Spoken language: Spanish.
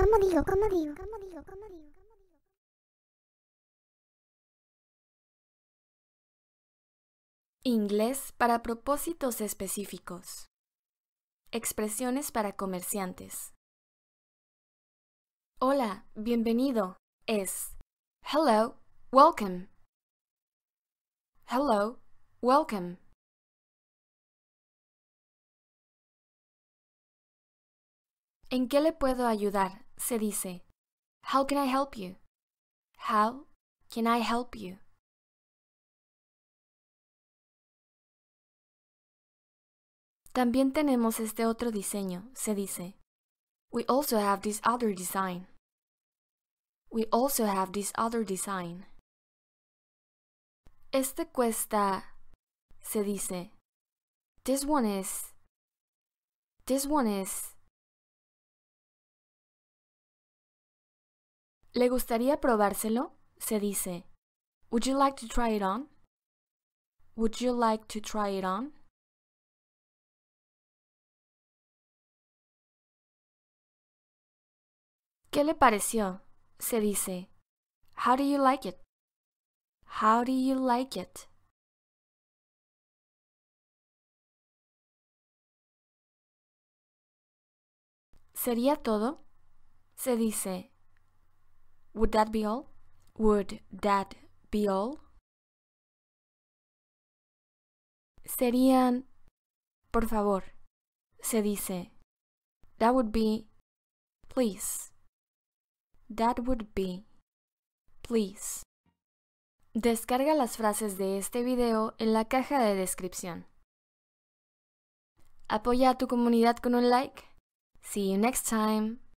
¿Cómo digo? ¿Cómo digo? ¿Cómo digo? ¿Cómo digo? Inglés para propósitos específicos. Expresiones para comerciantes. Hola, bienvenido. Es Hello, welcome. Hello, welcome. ¿En qué le puedo ayudar? se dice How can I help you? How can I help you? También tenemos este otro diseño, se dice. We also have this other design. We also have this other design. Este cuesta, se dice. This one is. This one is. ¿Le gustaría probárselo? Se dice, Would you like to try it on? Would you like to try it on? ¿Qué le pareció? Se dice, How do you like it? How do you like it? ¿Sería todo? Se dice, Would that be all? Would that be all? Serían, por favor, se dice. That would be, please. That would be, please. Descarga las frases de este video en la caja de descripción. Apoya a tu comunidad con un like. See you next time.